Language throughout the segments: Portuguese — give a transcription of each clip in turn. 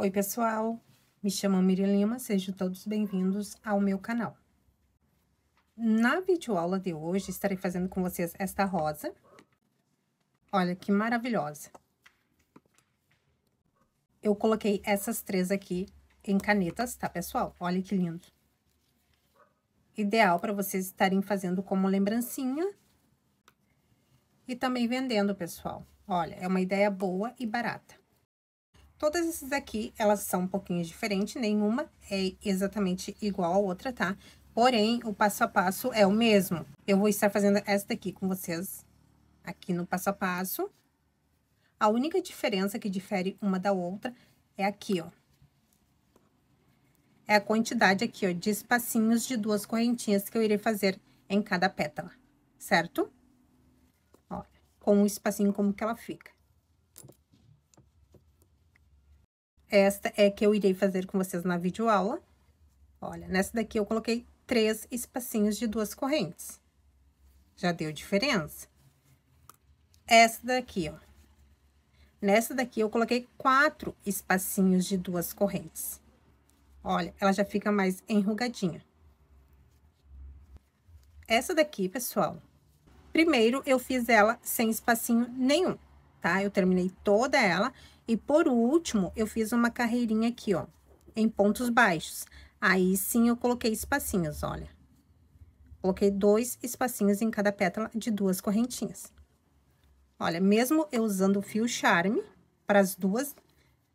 Oi, pessoal. Me chamo Miriam Lima, sejam todos bem-vindos ao meu canal. Na videoaula de hoje, estarei fazendo com vocês esta rosa. Olha que maravilhosa. Eu coloquei essas três aqui em canetas, tá, pessoal? Olha que lindo. Ideal para vocês estarem fazendo como lembrancinha e também vendendo, pessoal. Olha, é uma ideia boa e barata. Todas essas aqui, elas são um pouquinho diferentes, nenhuma é exatamente igual à outra, tá? Porém, o passo a passo é o mesmo. Eu vou estar fazendo essa daqui com vocês aqui no passo a passo. A única diferença que difere uma da outra é aqui, ó. É a quantidade aqui, ó, de espacinhos de duas correntinhas que eu irei fazer em cada pétala, certo? Ó, com o espacinho como que ela fica. Esta é que eu irei fazer com vocês na videoaula. Olha, nessa daqui eu coloquei três espacinhos de duas correntes. Já deu diferença? Essa daqui, ó. Nessa daqui eu coloquei quatro espacinhos de duas correntes. Olha, ela já fica mais enrugadinha. Essa daqui, pessoal, primeiro eu fiz ela sem espacinho nenhum, tá? Eu terminei toda ela e por último, eu fiz uma carreirinha aqui, ó, em pontos baixos. Aí sim eu coloquei espacinhos, olha. Coloquei dois espacinhos em cada pétala de duas correntinhas. Olha, mesmo eu usando o fio charme para as duas,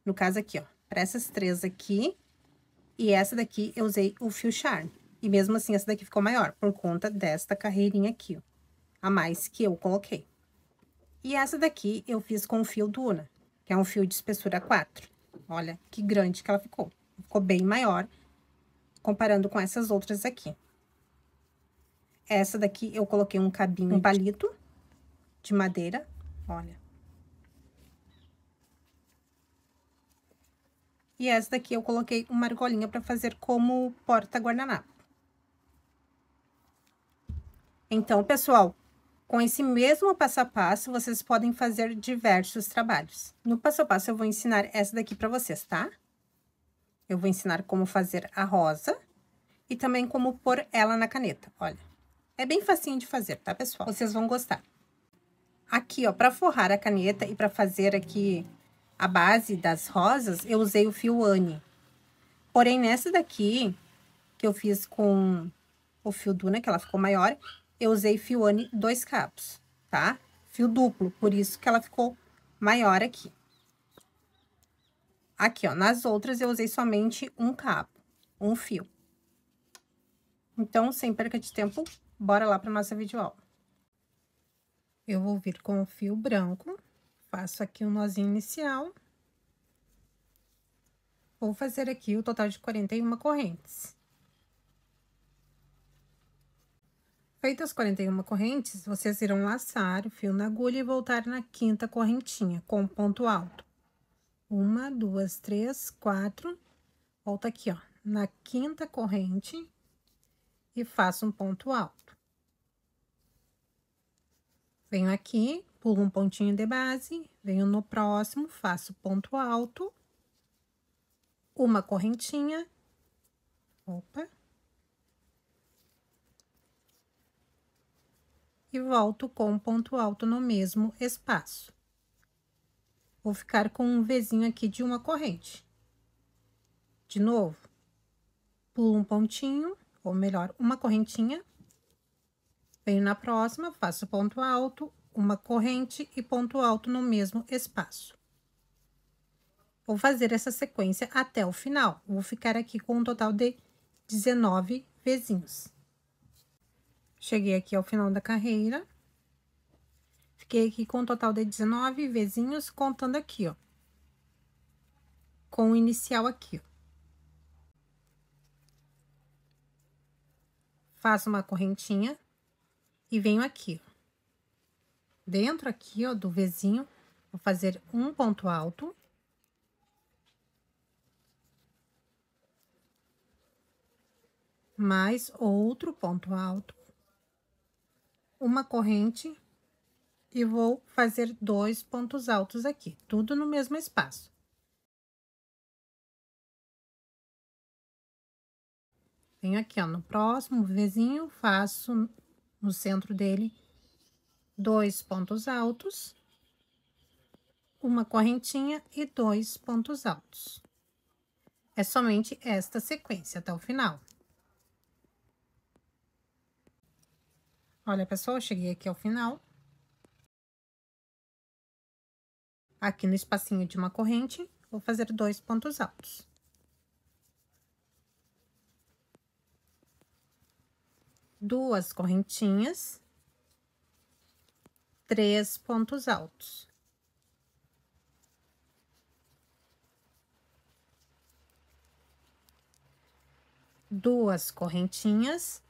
no caso aqui, ó, para essas três aqui e essa daqui eu usei o fio charme. E mesmo assim, essa daqui ficou maior, por conta desta carreirinha aqui, ó, a mais que eu coloquei. E essa daqui eu fiz com o fio Duna que é um fio de espessura 4. Olha que grande que ela ficou. Ficou bem maior, comparando com essas outras aqui. Essa daqui eu coloquei um cabinho, um palito de madeira, olha. E essa daqui eu coloquei uma argolinha para fazer como porta guardanapo. Então, pessoal, com esse mesmo passo a passo, vocês podem fazer diversos trabalhos. No passo a passo, eu vou ensinar essa daqui para vocês, tá? Eu vou ensinar como fazer a rosa e também como pôr ela na caneta, olha. É bem facinho de fazer, tá, pessoal? Vocês vão gostar. Aqui, ó, para forrar a caneta e para fazer aqui a base das rosas, eu usei o fio Anne. Porém, nessa daqui, que eu fiz com o fio Duna, que ela ficou maior, eu usei fio ANI dois cabos, tá? Fio duplo, por isso que ela ficou maior aqui. Aqui, ó, nas outras eu usei somente um cabo, um fio. Então, sem perca de tempo, bora lá para nossa videoaula. Eu vou vir com o fio branco, faço aqui o um nozinho inicial. Vou fazer aqui o total de 41 correntes. Feitas 41 correntes, vocês irão laçar o fio na agulha e voltar na quinta correntinha com ponto alto. Uma, duas, três, quatro. Volta aqui, ó, na quinta corrente e faço um ponto alto. Venho aqui, pulo um pontinho de base, venho no próximo, faço ponto alto, uma correntinha, opa, e volto com ponto alto no mesmo espaço. Vou ficar com um vizinho aqui de uma corrente. De novo, pulo um pontinho, ou melhor, uma correntinha. Venho na próxima, faço ponto alto, uma corrente e ponto alto no mesmo espaço. Vou fazer essa sequência até o final. Vou ficar aqui com um total de 19 vezinhos. Cheguei aqui ao final da carreira. Fiquei aqui com um total de 19 vezinhos, contando aqui, ó. Com o inicial aqui, ó. Faço uma correntinha e venho aqui, ó. Dentro aqui, ó, do vizinho, vou fazer um ponto alto. Mais outro ponto alto uma corrente e vou fazer dois pontos altos aqui, tudo no mesmo espaço. Venho aqui, ó, no próximo vizinho, faço no centro dele dois pontos altos, uma correntinha e dois pontos altos. É somente esta sequência até o final. Olha, pessoal, cheguei aqui ao final. Aqui no espacinho de uma corrente, vou fazer dois pontos altos. Duas correntinhas. Três pontos altos. Duas correntinhas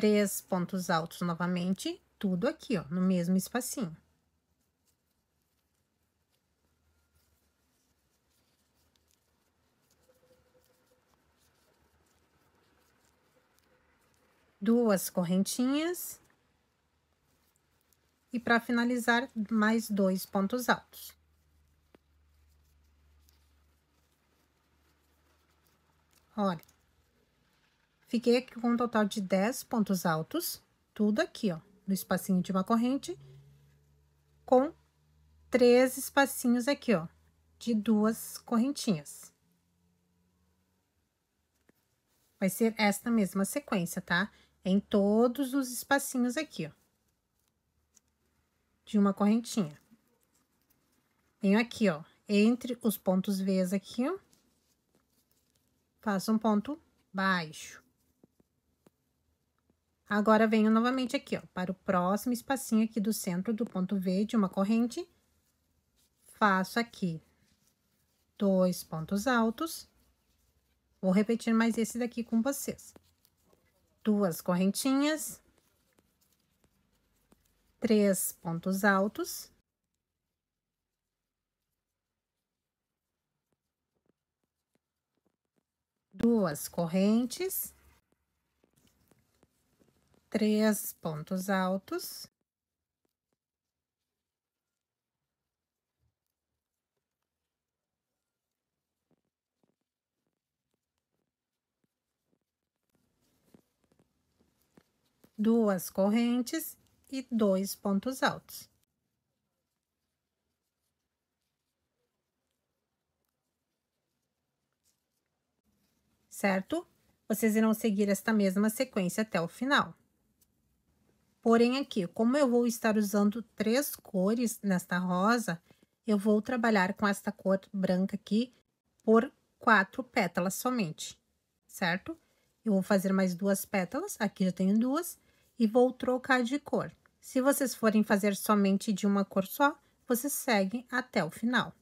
três pontos altos novamente, tudo aqui, ó, no mesmo espacinho. Duas correntinhas. E para finalizar, mais dois pontos altos. Olha. Fiquei aqui com um total de 10 pontos altos, tudo aqui, ó, no espacinho de uma corrente, com três espacinhos aqui, ó, de duas correntinhas. Vai ser esta mesma sequência, tá? Em todos os espacinhos aqui, ó, de uma correntinha. Venho aqui, ó, entre os pontos Vs aqui, ó, faço um ponto baixo Agora, venho novamente aqui, ó, para o próximo espacinho aqui do centro do ponto V de uma corrente. Faço aqui dois pontos altos. Vou repetir mais esse daqui com vocês. Duas correntinhas. Três pontos altos. Duas correntes três pontos altos. Duas correntes e dois pontos altos. Certo? Vocês irão seguir esta mesma sequência até o final. Porém, aqui, como eu vou estar usando três cores nesta rosa, eu vou trabalhar com esta cor branca aqui por quatro pétalas somente, certo? Eu vou fazer mais duas pétalas, aqui eu tenho duas, e vou trocar de cor. Se vocês forem fazer somente de uma cor só, vocês seguem até o final.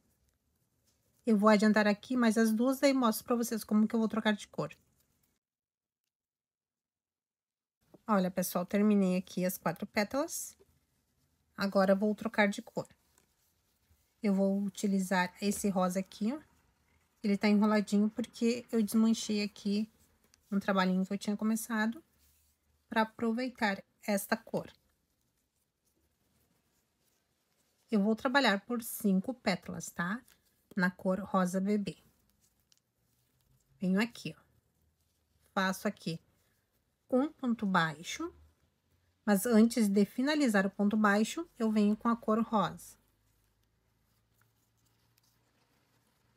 Eu vou adiantar aqui mais as duas, daí mostro para vocês como que eu vou trocar de cor. Olha, pessoal, terminei aqui as quatro pétalas. Agora, vou trocar de cor. Eu vou utilizar esse rosa aqui, ó. Ele tá enroladinho porque eu desmanchei aqui um trabalhinho que eu tinha começado para aproveitar esta cor. Eu vou trabalhar por cinco pétalas, tá? Na cor rosa bebê. Venho aqui, ó. Faço aqui um ponto baixo, mas antes de finalizar o ponto baixo, eu venho com a cor rosa.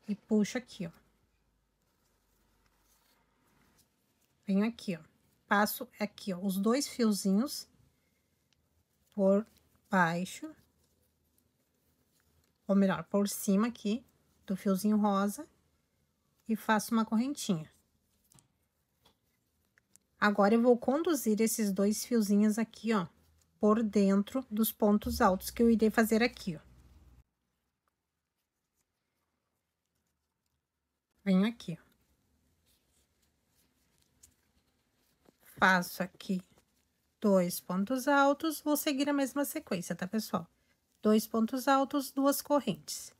E puxo aqui, ó. Venho aqui, ó. Passo aqui, ó, os dois fiozinhos por baixo, ou melhor, por cima aqui do fiozinho rosa e faço uma correntinha. Agora eu vou conduzir esses dois fiozinhos aqui, ó, por dentro dos pontos altos que eu irei fazer aqui, ó. Venho aqui, ó. Faço aqui dois pontos altos, vou seguir a mesma sequência, tá, pessoal? Dois pontos altos, duas correntes.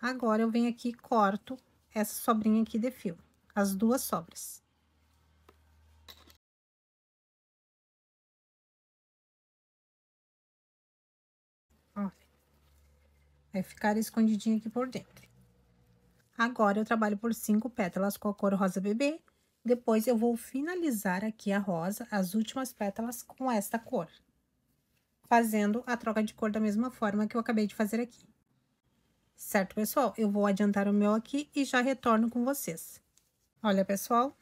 Agora, eu venho aqui e corto essa sobrinha aqui de fio, as duas sobras. Vai é ficar escondidinho aqui por dentro. Agora, eu trabalho por cinco pétalas com a cor rosa bebê. Depois, eu vou finalizar aqui a rosa, as últimas pétalas, com esta cor. Fazendo a troca de cor da mesma forma que eu acabei de fazer aqui. Certo, pessoal? Eu vou adiantar o meu aqui e já retorno com vocês. Olha, pessoal.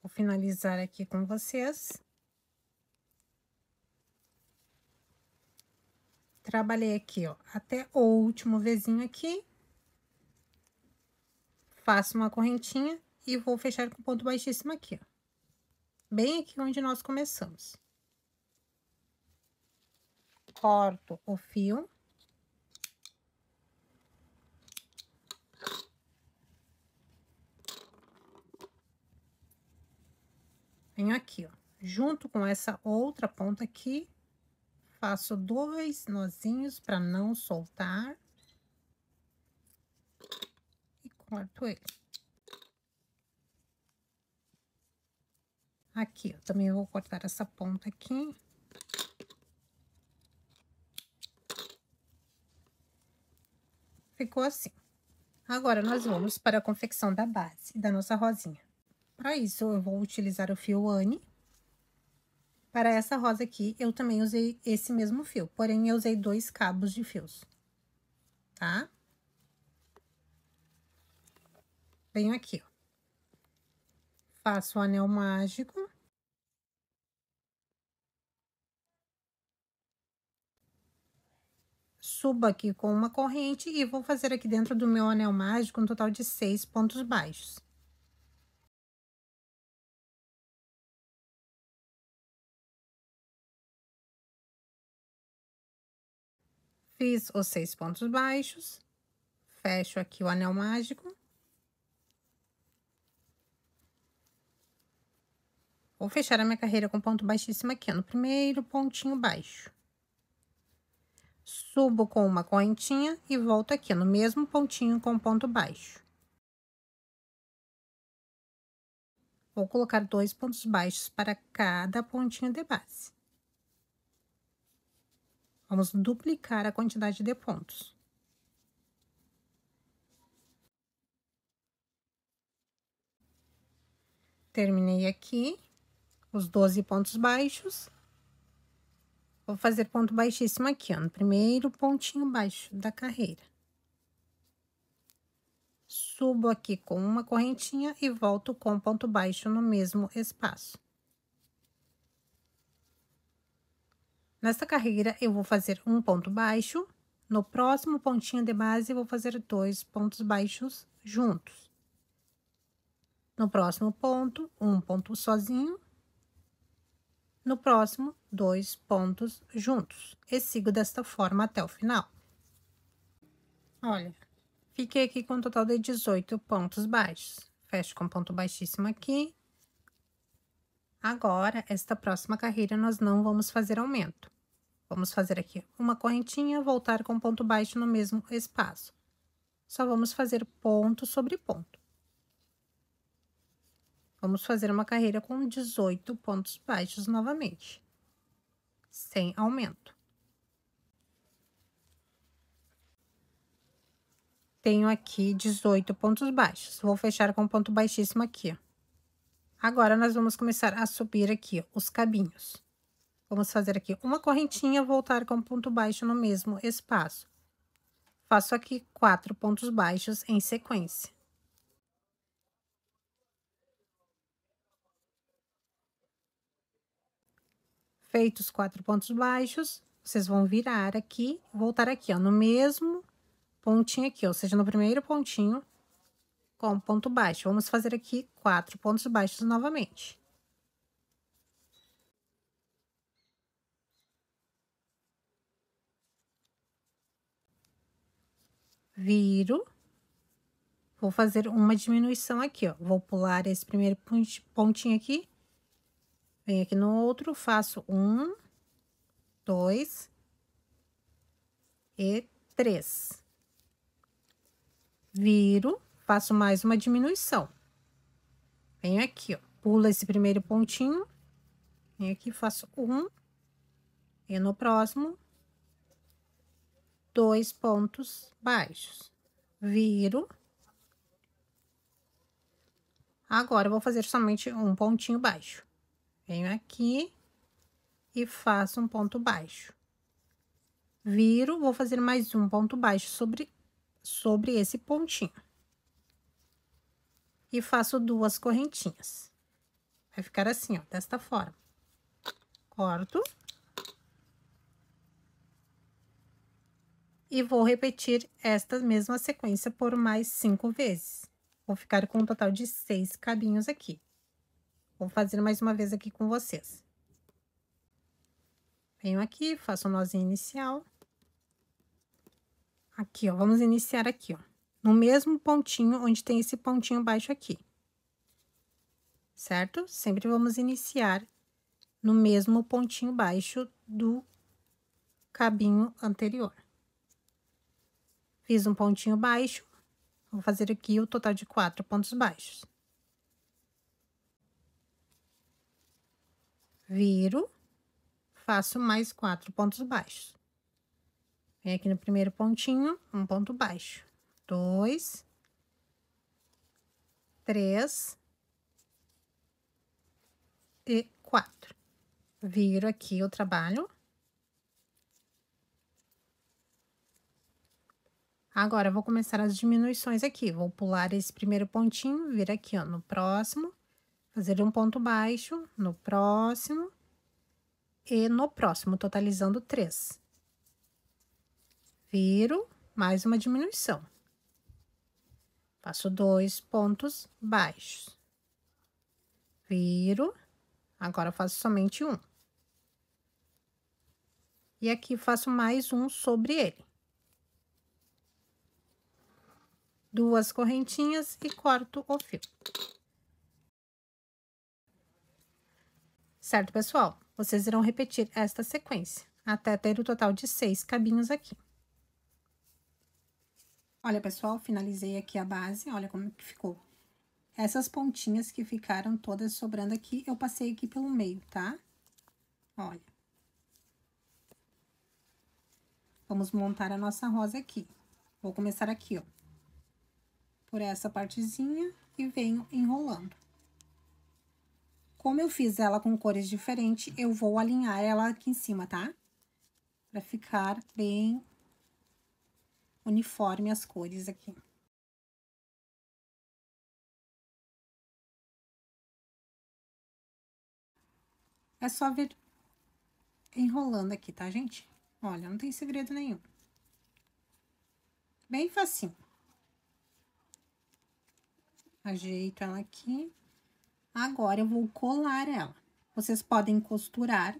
Vou finalizar aqui com vocês. Trabalhei aqui, ó, até o último vizinho aqui. Faço uma correntinha e vou fechar com ponto baixíssimo aqui, ó. Bem aqui onde nós começamos. Corto o fio. Venho aqui, ó, junto com essa outra ponta aqui, faço dois nozinhos para não soltar. E corto ele. Aqui, eu também vou cortar essa ponta aqui. Ficou assim. Agora, nós vamos para a confecção da base da nossa rosinha. Para isso, eu vou utilizar o fio Anne para essa rosa aqui, eu também usei esse mesmo fio, porém, eu usei dois cabos de fios, tá? Venho aqui, ó. Faço o anel mágico. Subo aqui com uma corrente e vou fazer aqui dentro do meu anel mágico um total de seis pontos baixos. Fiz os seis pontos baixos, fecho aqui o anel mágico. Vou fechar a minha carreira com ponto baixíssimo aqui, ó, no primeiro pontinho baixo. Subo com uma correntinha e volto aqui no mesmo pontinho com ponto baixo. Vou colocar dois pontos baixos para cada pontinho de base. Vamos duplicar a quantidade de pontos. Terminei aqui os 12 pontos baixos. Vou fazer ponto baixíssimo aqui, ó, no primeiro pontinho baixo da carreira. Subo aqui com uma correntinha e volto com ponto baixo no mesmo espaço. Nesta carreira, eu vou fazer um ponto baixo. No próximo pontinho de base, vou fazer dois pontos baixos juntos. No próximo ponto, um ponto sozinho. No próximo, dois pontos juntos. E sigo desta forma até o final. Olha, fiquei aqui com um total de 18 pontos baixos. Fecho com ponto baixíssimo aqui. Agora, esta próxima carreira, nós não vamos fazer aumento. Vamos fazer aqui uma correntinha, voltar com ponto baixo no mesmo espaço. Só vamos fazer ponto sobre ponto. Vamos fazer uma carreira com 18 pontos baixos novamente, sem aumento. Tenho aqui 18 pontos baixos. Vou fechar com ponto baixíssimo aqui, Agora, nós vamos começar a subir aqui os cabinhos. Vamos fazer aqui uma correntinha, voltar com ponto baixo no mesmo espaço. Faço aqui quatro pontos baixos em sequência. Feitos quatro pontos baixos, vocês vão virar aqui, voltar aqui, ó, no mesmo pontinho aqui, ou seja, no primeiro pontinho com ponto baixo. Vamos fazer aqui quatro pontos baixos novamente. viro, vou fazer uma diminuição aqui, ó. Vou pular esse primeiro pontinho aqui, venho aqui no outro, faço um, dois e três. Viro, faço mais uma diminuição. Venho aqui, ó, pula esse primeiro pontinho, venho aqui, faço um, e no próximo, dois pontos baixos, viro. Agora, vou fazer somente um pontinho baixo. Venho aqui e faço um ponto baixo. Viro, vou fazer mais um ponto baixo sobre, sobre esse pontinho. E faço duas correntinhas. Vai ficar assim, ó, desta forma. Corto. e vou repetir esta mesma sequência por mais cinco vezes. Vou ficar com um total de seis cabinhos aqui. Vou fazer mais uma vez aqui com vocês. Venho aqui, faço um nozinho inicial. Aqui, ó, vamos iniciar aqui, ó. No mesmo pontinho onde tem esse pontinho baixo aqui. Certo? Sempre vamos iniciar no mesmo pontinho baixo do cabinho anterior. Fiz um pontinho baixo, vou fazer aqui o total de quatro pontos baixos. Viro, faço mais quatro pontos baixos. Vem aqui no primeiro pontinho, um ponto baixo. Dois, três e quatro. Viro aqui o trabalho, Agora, vou começar as diminuições aqui. Vou pular esse primeiro pontinho, vir aqui, ó, no próximo, fazer um ponto baixo, no próximo e no próximo, totalizando três. Viro, mais uma diminuição. Faço dois pontos baixos. Viro, agora faço somente um. E aqui faço mais um sobre ele. duas correntinhas e corto o fio. Certo, pessoal? Vocês irão repetir esta sequência, até ter o total de seis cabinhos aqui. Olha, pessoal, finalizei aqui a base, olha como que ficou. Essas pontinhas que ficaram todas sobrando aqui, eu passei aqui pelo meio, tá? Olha. Vamos montar a nossa rosa aqui. Vou começar aqui, ó por essa partezinha e venho enrolando. Como eu fiz ela com cores diferentes, eu vou alinhar ela aqui em cima, tá? Pra ficar bem uniforme as cores aqui. É só ver enrolando aqui, tá, gente? Olha, não tem segredo nenhum. Bem facinho ajeito ela aqui. Agora, eu vou colar ela. Vocês podem costurar,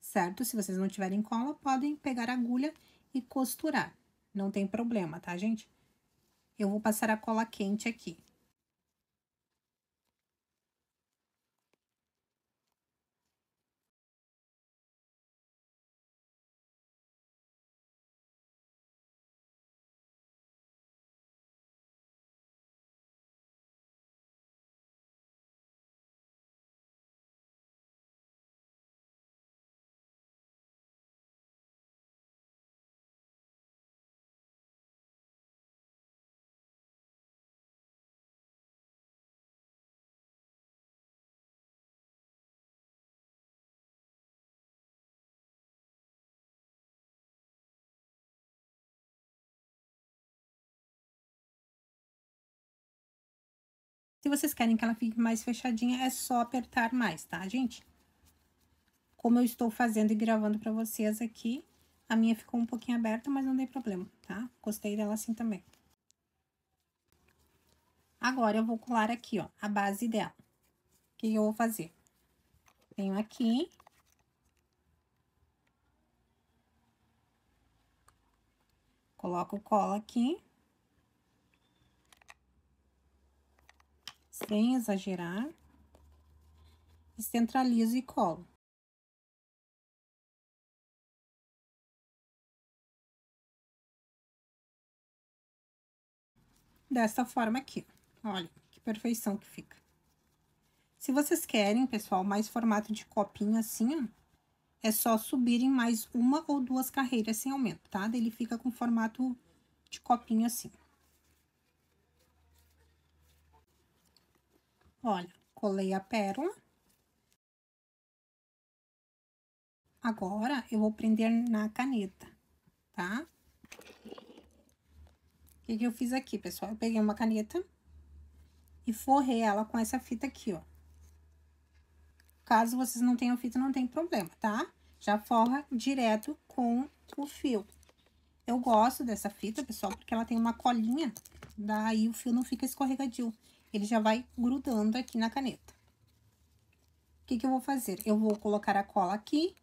certo? Se vocês não tiverem cola, podem pegar agulha e costurar. Não tem problema, tá, gente? Eu vou passar a cola quente aqui. Se vocês querem que ela fique mais fechadinha, é só apertar mais, tá, gente? Como eu estou fazendo e gravando pra vocês aqui, a minha ficou um pouquinho aberta, mas não tem problema, tá? Gostei dela assim também. Agora, eu vou colar aqui, ó, a base dela. O que eu vou fazer? Venho aqui. Coloco cola aqui. sem exagerar, e centralizo e colo. Dessa forma aqui, olha que perfeição que fica. Se vocês querem, pessoal, mais formato de copinho assim, é só subirem mais uma ou duas carreiras sem aumento, tá? ele fica com formato de copinho assim. Olha, colei a pérola. Agora, eu vou prender na caneta, tá? O que, que eu fiz aqui, pessoal? Eu peguei uma caneta e forrei ela com essa fita aqui, ó. Caso vocês não tenham fita, não tem problema, tá? Já forra direto com o fio. Eu gosto dessa fita, pessoal, porque ela tem uma colinha, daí o fio não fica escorregadio ele já vai grudando aqui na caneta. O que, que eu vou fazer? Eu vou colocar a cola aqui,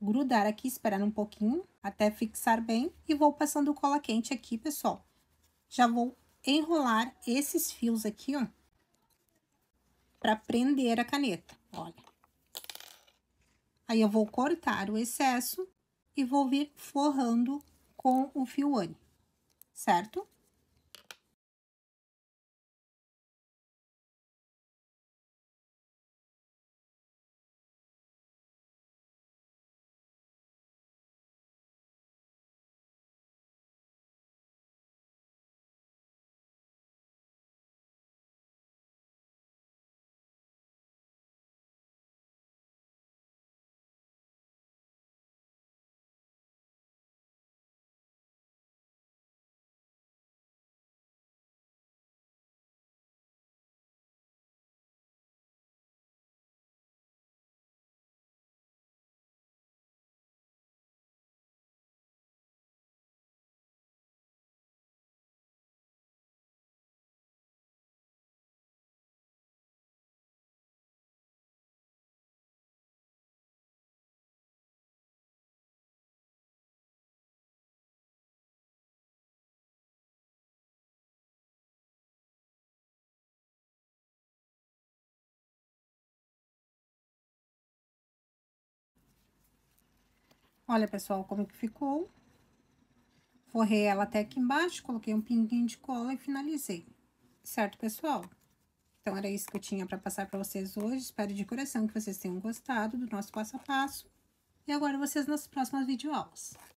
grudar aqui, esperar um pouquinho até fixar bem e vou passando cola quente aqui, pessoal. Já vou enrolar esses fios aqui, ó, para prender a caneta, olha. Aí, eu vou cortar o excesso e vou vir forrando com o fio ane, certo? Olha, pessoal, como que ficou. Forrei ela até aqui embaixo, coloquei um pinguinho de cola e finalizei. Certo, pessoal? Então, era isso que eu tinha para passar para vocês hoje. Espero de coração que vocês tenham gostado do nosso passo a passo. E agora vocês nas próximas videoaulas.